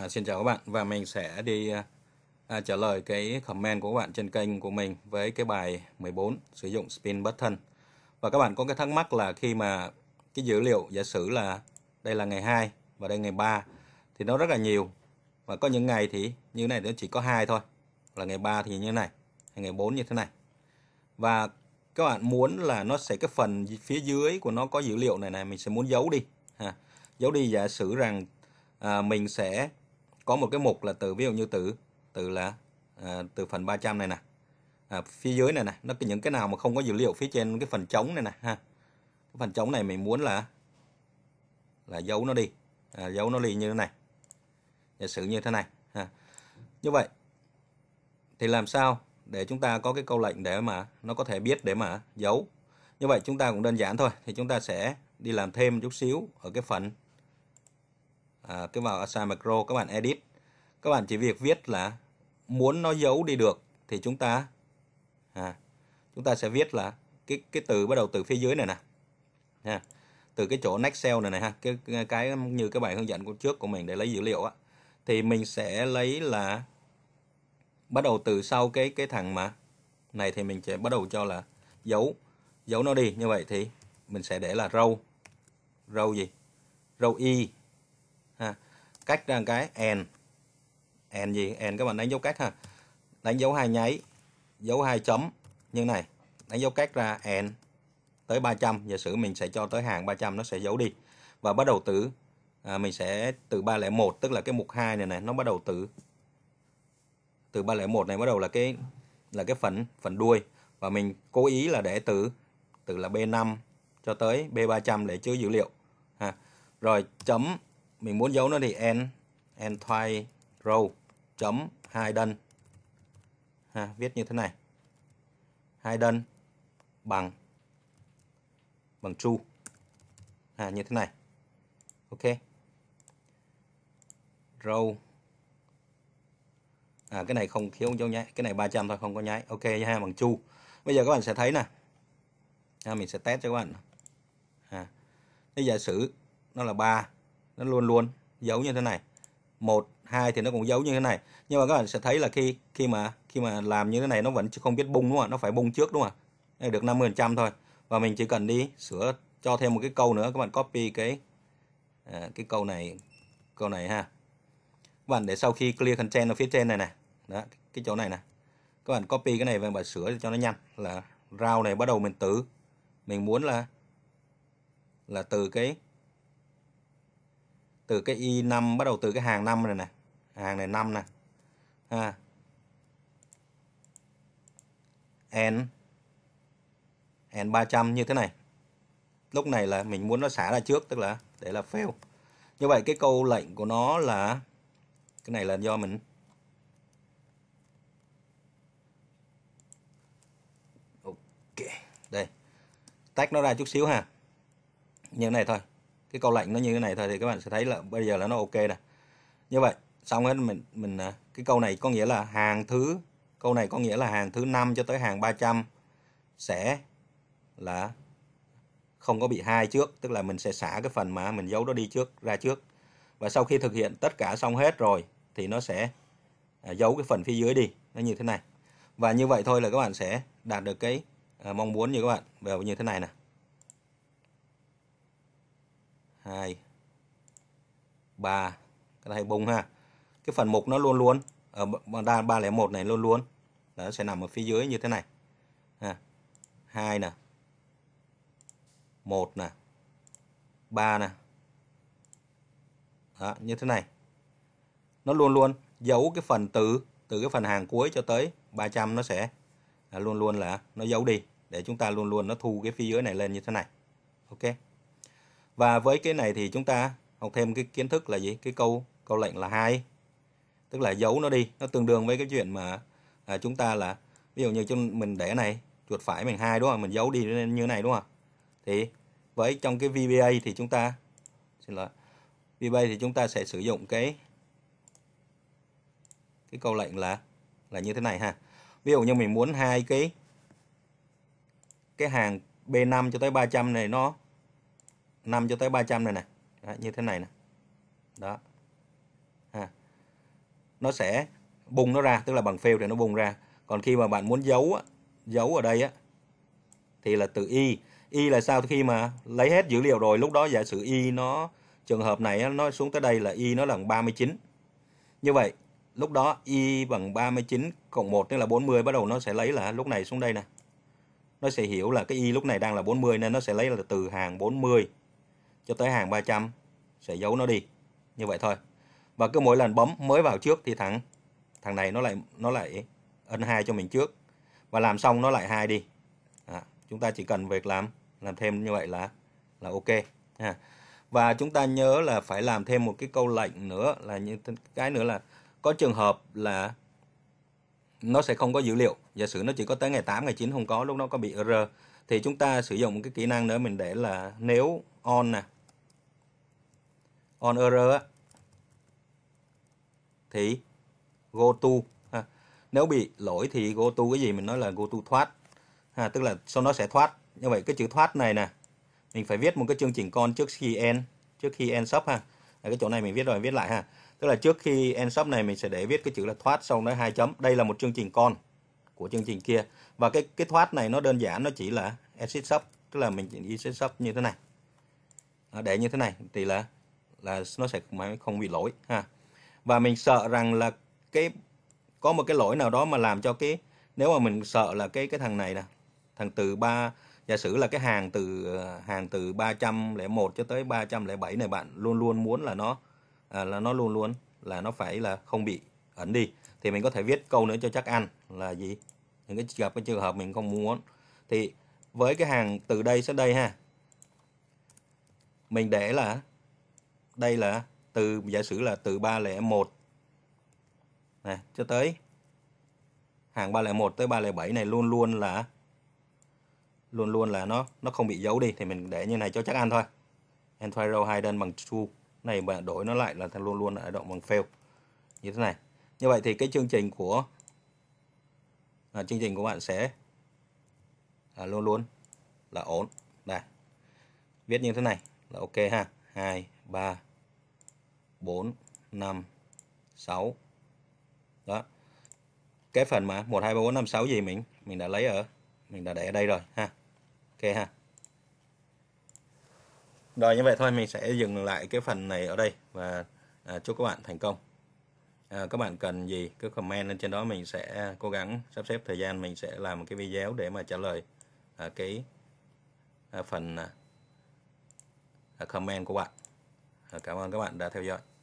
À, xin chào các bạn và mình sẽ đi à, à, trả lời cái comment của các bạn trên kênh của mình với cái bài 14 sử dụng spin button. Và các bạn có cái thắc mắc là khi mà cái dữ liệu giả sử là đây là ngày 2 và đây ngày 3 thì nó rất là nhiều và có những ngày thì như này nó chỉ có hai thôi là ngày 3 thì như này hay ngày 4 như thế này và các bạn muốn là nó sẽ cái phần phía dưới của nó có dữ liệu này này mình sẽ muốn giấu đi ha. giấu đi giả sử rằng à, mình sẽ có một cái mục là từ ví dụ như từ từ là à, từ phần 300 này nè à, phía dưới này nè nó cái những cái nào mà không có dữ liệu phía trên cái phần trống này nè ha cái phần trống này mình muốn là là giấu nó đi à, giấu nó đi như thế này giả sử như thế này ha như vậy thì làm sao để chúng ta có cái câu lệnh để mà nó có thể biết để mà giấu như vậy chúng ta cũng đơn giản thôi thì chúng ta sẽ đi làm thêm chút xíu ở cái phần à, cứ vào Assign Macro các bạn edit các bạn chỉ việc viết là muốn nó giấu đi được thì chúng ta à, chúng ta sẽ viết là cái cái từ bắt đầu từ phía dưới này nè ha từ cái chỗ next cell này này ha cái cái như cái bài hướng dẫn của trước của mình để lấy dữ liệu á thì mình sẽ lấy là bắt đầu từ sau cái cái thằng mà này thì mình sẽ bắt đầu cho là dấu dấu nó đi như vậy thì mình sẽ để là row row gì row y e ha cách ra à, cái and and gì and các bạn đánh dấu cách ha đánh dấu hai nháy dấu hai chấm như này đánh dấu cách ra and tới 300 giả sử mình sẽ cho tới hàng 300 nó sẽ giấu đi và bắt đầu từ à, mình sẽ từ 301 tức là cái mục 2 này này nó bắt đầu từ từ 301 này bắt đầu là cái là cái phần phần đuôi và mình cố ý là để từ từ là B5 cho tới B300 để chứa dữ liệu ha. Rồi chấm mình muốn dấu nó thì n n thoai row chấm hai đơn ha, viết như thế này hai đơn bằng bằng true ha, như thế này ok row à cái này không thiếu dấu nháy cái này 300 thôi không có nháy ok ha bằng chu bây giờ các bạn sẽ thấy nè ha, mình sẽ test cho các bạn ha. Thế giả sử nó là 3 nó luôn luôn dấu như thế này một hai thì nó cũng dấu như thế này nhưng mà các bạn sẽ thấy là khi khi mà khi mà làm như thế này nó vẫn không biết bung đúng không ạ nó phải bung trước đúng không ạ được 50 trăm thôi và mình chỉ cần đi sửa cho thêm một cái câu nữa các bạn copy cái à, cái câu này câu này ha các bạn để sau khi clear content ở phía trên này này đó cái chỗ này nè các bạn copy cái này và bạn sửa cho nó nhanh là rau này bắt đầu mình tự mình muốn là là từ cái từ cái Y5 bắt đầu từ cái hàng 5 này nè hàng này 5 nè ha N N 300 như thế này lúc này là mình muốn nó xả ra trước tức là để là fail như vậy cái câu lệnh của nó là cái này là do mình ok đây tách nó ra chút xíu ha như thế này thôi cái câu lệnh nó như thế này thôi thì các bạn sẽ thấy là bây giờ là nó ok nè như vậy xong hết mình mình à, cái câu này có nghĩa là hàng thứ câu này có nghĩa là hàng thứ 5 cho tới hàng 300 sẽ là không có bị hai trước tức là mình sẽ xả cái phần mà mình giấu nó đi trước ra trước và sau khi thực hiện tất cả xong hết rồi thì nó sẽ à, giấu cái phần phía dưới đi nó như thế này và như vậy thôi là các bạn sẽ đạt được cái à, mong muốn như các bạn về như thế này nè 2 3 cái này bung ha cái phần mục nó luôn luôn ở đan 301 này luôn luôn nó sẽ nằm ở phía dưới như thế này ha 2 nè 1 nè 3 nè Đó, như thế này nó luôn luôn giấu cái phần từ từ cái phần hàng cuối cho tới 300 nó sẽ à, luôn luôn là nó giấu đi để chúng ta luôn luôn nó thu cái phía dưới này lên như thế này ok và với cái này thì chúng ta học thêm cái kiến thức là gì? Cái câu câu lệnh là hai tức là giấu nó đi, nó tương đương với cái chuyện mà à, chúng ta là ví dụ như chúng mình để này, chuột phải mình hai đúng không? Mình giấu đi như này đúng không? Thì với trong cái VBA thì chúng ta xin lỗi. VBA thì chúng ta sẽ sử dụng cái cái câu lệnh là là như thế này ha. Ví dụ như mình muốn hai cái cái hàng B5 cho tới 300 này nó 5 cho tới 300 này nè đó, như thế này nè đó ha. nó sẽ bung nó ra tức là bằng phêu thì nó bung ra còn khi mà bạn muốn giấu á, giấu ở đây á thì là từ y y là sao khi mà lấy hết dữ liệu rồi lúc đó giả sử y nó trường hợp này nó xuống tới đây là y nó là bằng 39 như vậy lúc đó y bằng 39 cộng 1 tức là 40 bắt đầu nó sẽ lấy là lúc này xuống đây nè nó sẽ hiểu là cái y lúc này đang là 40 nên nó sẽ lấy là từ hàng 40 cho tới hàng 300 sẽ giấu nó đi như vậy thôi và cứ mỗi lần bấm mới vào trước thì thằng thằng này nó lại nó lại ân hai cho mình trước và làm xong nó lại hai đi à, chúng ta chỉ cần việc làm làm thêm như vậy là là ok ha. và chúng ta nhớ là phải làm thêm một cái câu lệnh nữa là như cái nữa là có trường hợp là nó sẽ không có dữ liệu giả sử nó chỉ có tới ngày 8 ngày 9 không có lúc nó có bị error thì chúng ta sử dụng một cái kỹ năng nữa mình để là nếu on nè on error thì go to ha. nếu bị lỗi thì go to cái gì mình nói là go to thoát ha, tức là sau nó sẽ thoát như vậy cái chữ thoát này nè mình phải viết một cái chương trình con trước khi end trước khi end sub ha à, cái chỗ này mình viết rồi viết lại ha tức là trước khi end sub này mình sẽ để viết cái chữ là thoát xong đó hai chấm đây là một chương trình con của chương trình kia và cái cái thoát này nó đơn giản nó chỉ là exit sub tức là mình chỉ exit sub như thế này để như thế này thì là là nó sẽ không bị lỗi ha và mình sợ rằng là cái có một cái lỗi nào đó mà làm cho cái nếu mà mình sợ là cái cái thằng này nè thằng từ ba giả sử là cái hàng từ hàng từ 301 cho tới 307 này bạn luôn luôn muốn là nó à, là nó luôn luôn là nó phải là không bị ẩn đi thì mình có thể viết câu nữa cho chắc ăn là gì những cái gặp cái trường hợp mình không muốn thì với cái hàng từ đây sang đây ha mình để là đây là từ giả sử là từ 301 này cho tới hàng 301 tới 307 này luôn luôn là luôn luôn là nó nó không bị giấu đi thì mình để như này cho chắc ăn thôi entire row hidden bằng true này bạn đổi nó lại là luôn luôn là động bằng fail như thế này như vậy thì cái chương trình của à, chương trình của bạn sẽ à, luôn luôn là ổn Đây viết như thế này là ok ha 2 3 4 5 6 đó cái phần mà 1 2 3 4 5 6 gì mình mình đã lấy ở mình đã để ở đây rồi ha ok ha rồi như vậy thôi mình sẽ dừng lại cái phần này ở đây và à, chúc các bạn thành công à, các bạn cần gì cứ comment lên trên đó mình sẽ cố gắng sắp xếp thời gian mình sẽ làm một cái video để mà trả lời à, cái à, phần à, à comment của bạn Cảm ơn các bạn đã theo dõi.